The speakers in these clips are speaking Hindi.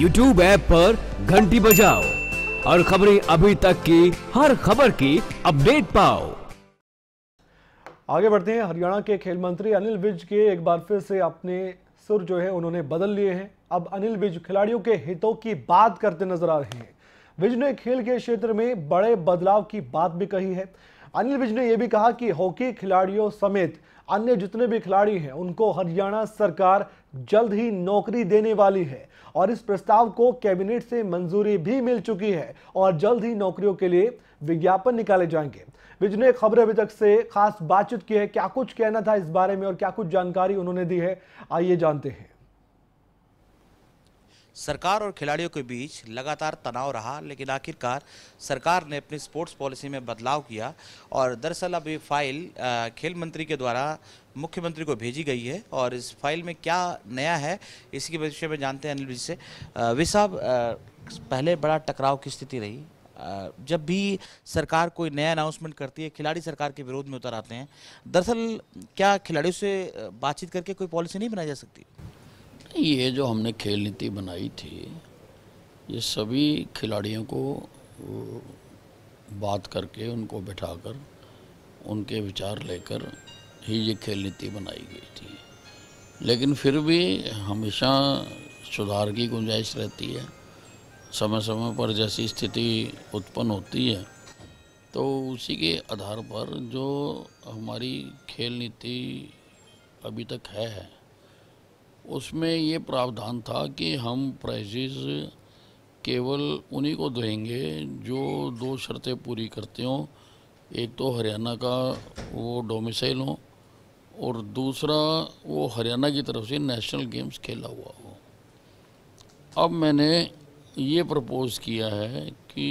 यूट्यूब ऐप पर घंटी बजाओ और खबरें अभी तक की हर खबर की अपडेट पाओ आगे बढ़ते हैं हरियाणा के खेल मंत्री अनिल विज के एक बार फिर से अपने सुर जो है उन्होंने बदल लिए हैं अब अनिल विज खिलाड़ियों के हितों की बात करते नजर आ रहे हैं विज ने खेल के क्षेत्र में बड़े बदलाव की बात भी कही है अनिल विज ने यह भी कहा कि हॉकी खिलाड़ियों समेत अन्य जितने भी खिलाड़ी हैं उनको हरियाणा सरकार जल्द ही नौकरी देने वाली है और इस प्रस्ताव को कैबिनेट से मंजूरी भी मिल चुकी है और जल्द ही नौकरियों के लिए विज्ञापन निकाले जाएंगे विज ने खबर अभी तक से खास बातचीत की है क्या कुछ कहना था इस बारे में और क्या कुछ जानकारी उन्होंने दी है आइए जानते हैं सरकार और खिलाड़ियों के बीच लगातार तनाव रहा लेकिन आखिरकार सरकार ने अपनी स्पोर्ट्स पॉलिसी में बदलाव किया और दरअसल अब ये फाइल खेल मंत्री के द्वारा मुख्यमंत्री को भेजी गई है और इस फाइल में क्या नया है इसके विषय में जानते हैं अनिल जी से वे साहब पहले बड़ा टकराव की स्थिति रही जब भी सरकार कोई नया अनाउंसमेंट करती है खिलाड़ी सरकार के विरोध में उतर आते हैं दरअसल क्या खिलाड़ियों से बातचीत करके कोई पॉलिसी नहीं बनाई जा सकती ये जो हमने खेल नीति बनाई थी ये सभी खिलाड़ियों को बात करके उनको बिठाकर उनके विचार लेकर ही ये खेल नीति बनाई गई थी लेकिन फिर भी हमेशा सुधार की गुंजाइश रहती है समय समय पर जैसी स्थिति उत्पन्न होती है तो उसी के आधार पर जो हमारी खेल नीति अभी तक है उसमें ये प्रावधान था कि हम प्राइजेज़ केवल उन्हीं को देंगे जो दो शर्तें पूरी करते हों एक तो हरियाणा का वो डोमिसाइल हो और दूसरा वो हरियाणा की तरफ से नेशनल गेम्स खेला हुआ हो अब मैंने ये प्रपोज़ किया है कि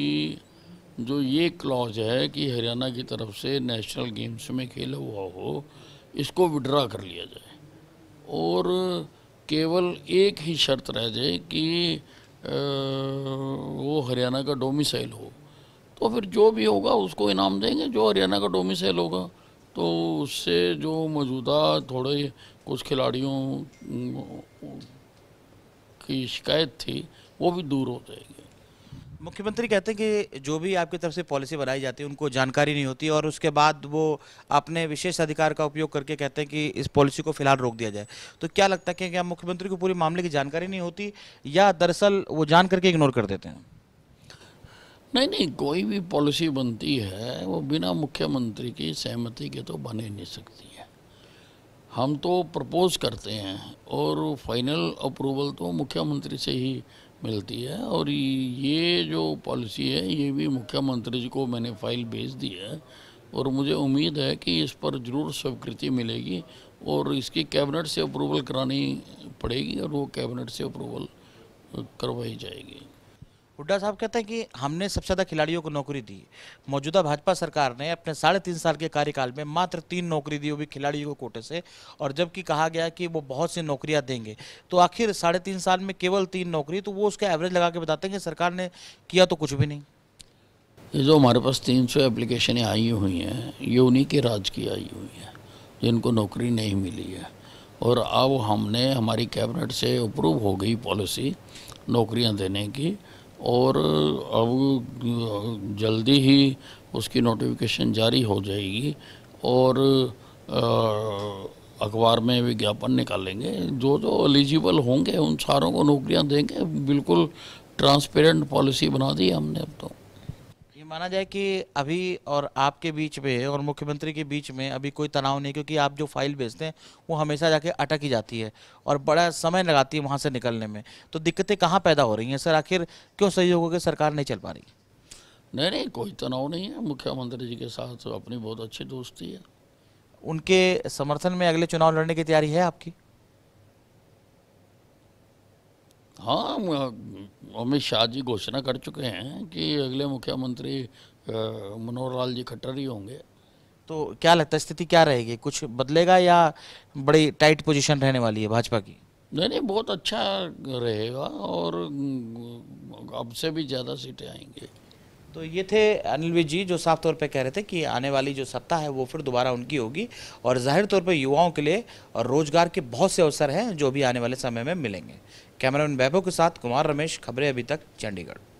जो ये क्लॉज है कि हरियाणा की तरफ से नेशनल गेम्स में खेला हुआ हो इसको विड्रा कर लिया जाए और केवल एक ही शर्त रह जाए कि वो हरियाणा का डोमिसाइल हो तो फिर जो भी होगा उसको इनाम देंगे जो हरियाणा का डोमिसाइल होगा तो उससे जो मौजूदा थोड़े कुछ खिलाड़ियों की शिकायत थी वो भी दूर हो जाएगी मुख्यमंत्री कहते हैं कि जो भी आपकी तरफ से पॉलिसी बनाई जाती है उनको जानकारी नहीं होती और उसके बाद वो अपने विशेष अधिकार का उपयोग करके कहते हैं कि इस पॉलिसी को फिलहाल रोक दिया जाए तो क्या लगता है कि क्या मुख्यमंत्री को पूरे मामले की जानकारी नहीं होती या दरअसल वो जान करके इग्नोर कर देते हैं नहीं नहीं कोई भी पॉलिसी बनती है वो बिना मुख्यमंत्री की सहमति के तो बने नहीं सकती है हम तो प्रपोज करते हैं और फाइनल अप्रूवल तो मुख्यमंत्री से ही मिलती है और ये जो पॉलिसी है ये भी मुख्यमंत्री जी को मैंने फाइल भेज दी है और मुझे उम्मीद है कि इस पर ज़रूर स्वीकृति मिलेगी और इसकी कैबिनेट से अप्रूवल करानी पड़ेगी और वो कैबिनेट से अप्रूवल करवाई जाएगी हुड्डा साहब कहते हैं कि हमने सबसे ज़्यादा खिलाड़ियों को नौकरी दी मौजूदा भाजपा सरकार ने अपने साढ़े तीन साल के कार्यकाल में मात्र तीन नौकरी दी वो भी खिलाड़ियों को कोटे से और जबकि कहा गया कि वो बहुत सी नौकरियां देंगे तो आखिर साढ़े तीन साल में केवल तीन नौकरी तो वो उसका एवरेज लगा के बताते हैं कि सरकार ने किया तो कुछ भी नहीं ये जो हमारे पास तीन सौ एप्लीकेशनें आई हुई हैं ये उन्हीं के राज की आई हुई हैं जिनको नौकरी नहीं मिली है और अब हमने हमारी कैबिनेट से अप्रूव हो गई पॉलिसी नौकरियाँ देने की और अब जल्दी ही उसकी नोटिफिकेशन जारी हो जाएगी और अखबार में विज्ञापन निकालेंगे जो जो एलिजिबल होंगे उन सारों को नौकरियां देंगे बिल्कुल ट्रांसपेरेंट पॉलिसी बना दी हमने अब तो माना जाए कि अभी और आपके बीच में और मुख्यमंत्री के बीच में अभी कोई तनाव नहीं क्योंकि आप जो फाइल भेजते हैं वो हमेशा जाके अटक ही जाती है और बड़ा समय लगाती है वहाँ से निकलने में तो दिक्कतें कहाँ पैदा हो रही हैं सर आखिर क्यों सहयोग के सरकार नहीं चल पा रही नहीं नहीं कोई तनाव नहीं है मुख्यमंत्री जी के साथ तो अपनी बहुत अच्छी दोस्ती है उनके समर्थन में अगले चुनाव लड़ने की तैयारी है आपकी हाँ अमित शाह जी घोषणा कर चुके हैं कि अगले मुख्यमंत्री मनोहर लाल जी खट्टर ही होंगे तो क्या लगता है स्थिति क्या रहेगी कुछ बदलेगा या बड़ी टाइट पोजीशन रहने वाली है भाजपा की नहीं नहीं बहुत अच्छा रहेगा और अब से भी ज़्यादा सीटें आएंगी तो ये थे अनिल विज जी जो साफ तौर पे कह रहे थे कि आने वाली जो सत्ता है वो फिर दोबारा उनकी होगी और जाहिर तौर पे युवाओं के लिए और रोजगार के बहुत से अवसर हैं जो भी आने वाले समय में मिलेंगे कैमरामैन वैभव के साथ कुमार रमेश खबरें अभी तक चंडीगढ़